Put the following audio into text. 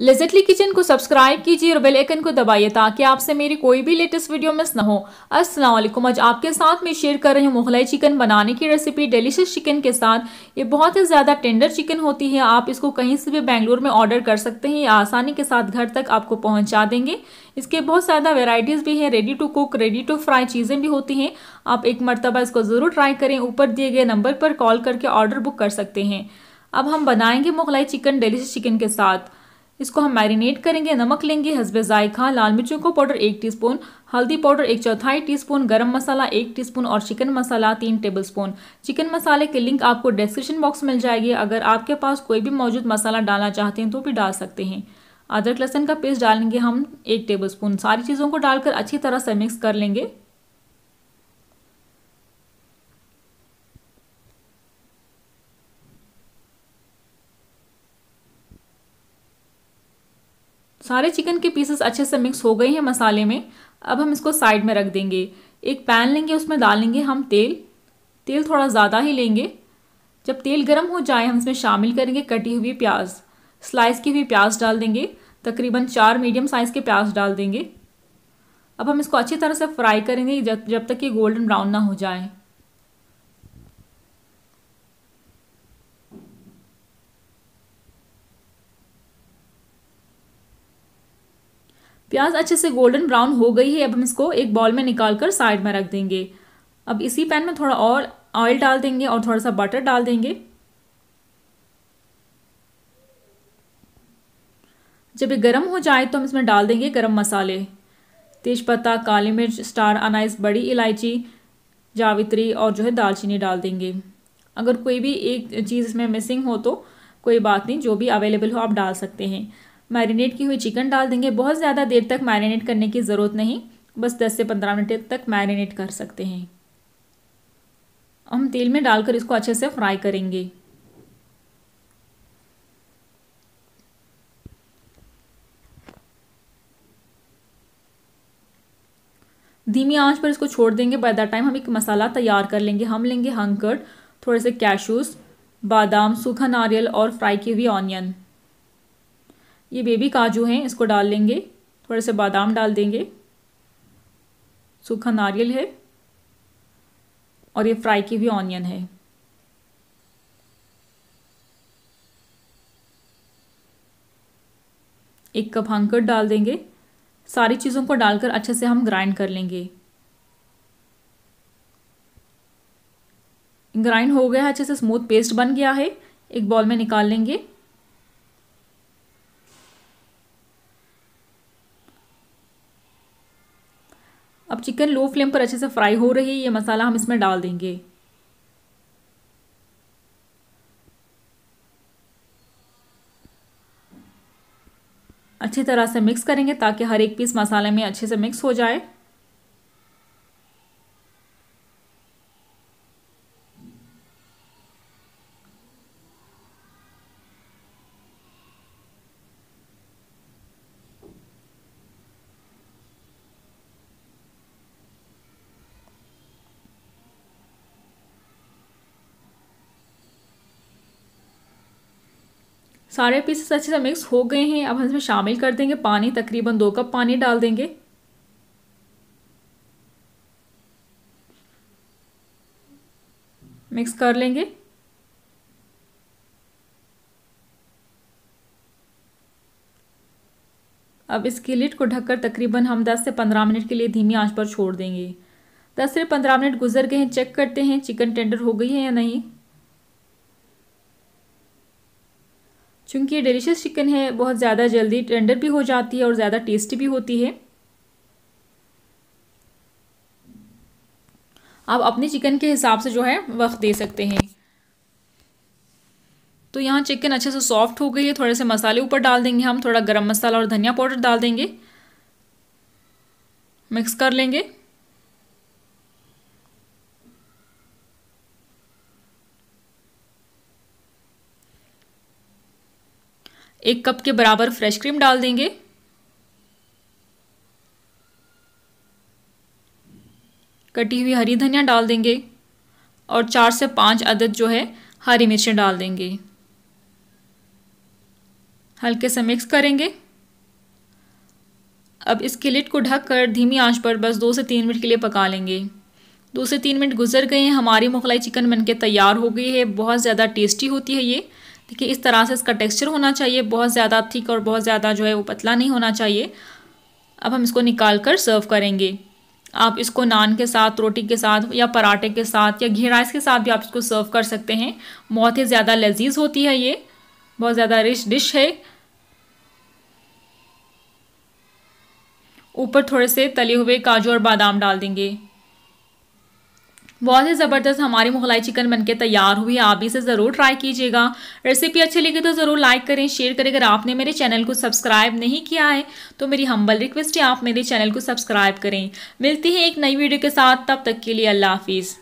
लिजटली kitchen को subscribe कीजिए और बेल आइकन को दबाइए ताकि आपसे मेरी कोई भी लेटेस्ट वीडियो मिस ना हो अस्सलाम वालेकुम आज आपके साथ मैं शेयर कर रही हूँ मुगलाई चिकन बनाने की रेसिपी डिलीशियस चिकन के साथ ये बहुत ही ज़्यादा टेंडर चिकन होती है आप इसको कहीं से भी बेंगलुरु में ऑर्डर कर सकते हैं आसानी के साथ घर तक आपको पहुँचा देंगे इसके बहुत ज़्यादा वेराइटीज़ भी हैं ready to cook ready to fry चीज़ें भी होती हैं आप एक मरतबा इसको ज़रूर ट्राई करें ऊपर दिए गए नंबर पर कॉल करके ऑर्डर बुक कर सकते हैं अब हम बनाएंगे मुगलाई चिकन डिलीशियस चिकन के साथ इसको हम मैरिनेट करेंगे नमक लेंगे हसबे जायका लाल मिर्चों को पाउडर एक टीस्पून हल्दी पाउडर एक चौथाई टीस्पून गरम मसाला एक टीस्पून और चिकन मसाला तीन टेबलस्पून चिकन मसाले के लिंक आपको डिस्क्रिप्शन बॉक्स मिल जाएगी अगर आपके पास कोई भी मौजूद मसाला डालना चाहते हैं तो भी डाल सकते हैं अदरक लहसन का पेस्ट डालेंगे हम एक टेबल सारी चीज़ों को डालकर अच्छी तरह से मिक्स कर लेंगे सारे चिकन के पीसेस अच्छे से मिक्स हो गए हैं मसाले में अब हम इसको साइड में रख देंगे एक पैन लेंगे उसमें डालेंगे हम तेल तेल थोड़ा ज़्यादा ही लेंगे जब तेल गर्म हो जाए हम इसमें शामिल करेंगे कटी हुई प्याज स्लाइस की हुई प्याज डाल देंगे तकरीबन चार मीडियम साइज़ के प्याज डाल देंगे अब हम इसको अच्छी तरह से फ्राई करेंगे जब जब तक ये गोल्डन ब्राउन ना हो जाए प्याज अच्छे से गोल्डन ब्राउन हो गई है अब हम इसको एक बॉल में निकाल कर साइड में रख देंगे अब इसी पैन में थोड़ा और ऑयल डाल देंगे और थोड़ा सा बटर डाल देंगे जब ये गर्म हो जाए तो हम इसमें डाल देंगे गरम मसाले तेज़पत्ता काली मिर्च स्टार अनाइस बड़ी इलायची जावित्री और जो है दालचीनी डाल देंगे अगर कोई भी एक चीज़ इसमें मिसिंग हो तो कोई बात नहीं जो भी अवेलेबल हो आप डाल सकते हैं मैरिनेट की हुई चिकन डाल देंगे बहुत ज़्यादा देर तक मैरिनेट करने की ज़रूरत नहीं बस दस से पंद्रह मिनट तक मैरिनेट कर सकते हैं हम तेल में डालकर इसको अच्छे से फ्राई करेंगे धीमी आंच पर इसको छोड़ देंगे बाय द टाइम हम एक मसाला तैयार कर लेंगे हम लेंगे हंकर्ड थोड़े से कैशूज़ बादाम सूखा नारियल और फ्राई की हुई ऑनियन ये बेबी काजू हैं इसको डाल लेंगे थोड़े से बादाम डाल देंगे सूखा नारियल है और ये फ्राई की हुई ऑनियन है एक कप हांकड़ डाल देंगे सारी चीज़ों को डालकर अच्छे से हम ग्राइंड कर लेंगे ग्राइंड हो गया है अच्छे से स्मूथ पेस्ट बन गया है एक बॉल में निकाल लेंगे चिकन लो फ्लेम पर अच्छे से फ्राई हो रही है ये मसाला हम इसमें डाल देंगे अच्छी तरह से मिक्स करेंगे ताकि हर एक पीस मसाले में अच्छे से मिक्स हो जाए सारे पीसेस अच्छे से मिक्स हो गए हैं अब हम इसमें शामिल कर देंगे पानी तकरीबन दो कप पानी डाल देंगे मिक्स कर लेंगे अब इसकी लिट को ढककर तकरीबन हम 10 से 15 मिनट के लिए धीमी आंच पर छोड़ देंगे 10 से 15 मिनट गुजर गए हैं चेक करते हैं चिकन टेंडर हो गई है या नहीं चूँकि ये डिलीशियस चिकन है बहुत ज़्यादा जल्दी टेंडर भी हो जाती है और ज़्यादा टेस्टी भी होती है आप अपने चिकन के हिसाब से जो है वक्त दे सकते हैं तो यहाँ चिकन अच्छे से सॉफ्ट हो गई है थोड़े से मसाले ऊपर डाल देंगे हम थोड़ा गरम मसाला और धनिया पाउडर डाल देंगे मिक्स कर लेंगे एक कप के बराबर फ्रेश क्रीम डाल देंगे कटी हुई हरी धनिया डाल देंगे और चार से पाँच अदद जो है हरी मिर्चें डाल देंगे हल्के से मिक्स करेंगे अब इसके लिट को ढक कर धीमी आंच पर बस दो से तीन मिनट के लिए पका लेंगे दो से तीन मिनट गुजर गए हैं हमारी मुखलाई चिकन बनके तैयार हो गई है बहुत ज़्यादा टेस्टी होती है ये देखिए इस तरह से इसका टेक्सचर होना चाहिए बहुत ज़्यादा थिक और बहुत ज़्यादा जो है वो पतला नहीं होना चाहिए अब हम इसको निकाल कर सर्व करेंगे आप इसको नान के साथ रोटी के साथ या पराठे के साथ या घी राइस के साथ भी आप इसको सर्व कर सकते हैं बहुत ही ज़्यादा लजीज होती है ये बहुत ज़्यादा रिच डिश है ऊपर थोड़े से तले हुए काजू और बादाम डाल देंगे बहुत ही ज़बरदस्त हमारी मुगलाई चिकन बनके तैयार हुई है आप भी इसे ज़रूर ट्राई कीजिएगा रेसिपी अच्छी लगी तो ज़रूर लाइक करें शेयर करें अगर आपने मेरे चैनल को सब्सक्राइब नहीं किया है तो मेरी हम्बल रिक्वेस्ट है आप मेरे चैनल को सब्सक्राइब करें मिलती है एक नई वीडियो के साथ तब तक के लिए अल्लाह हाफिज़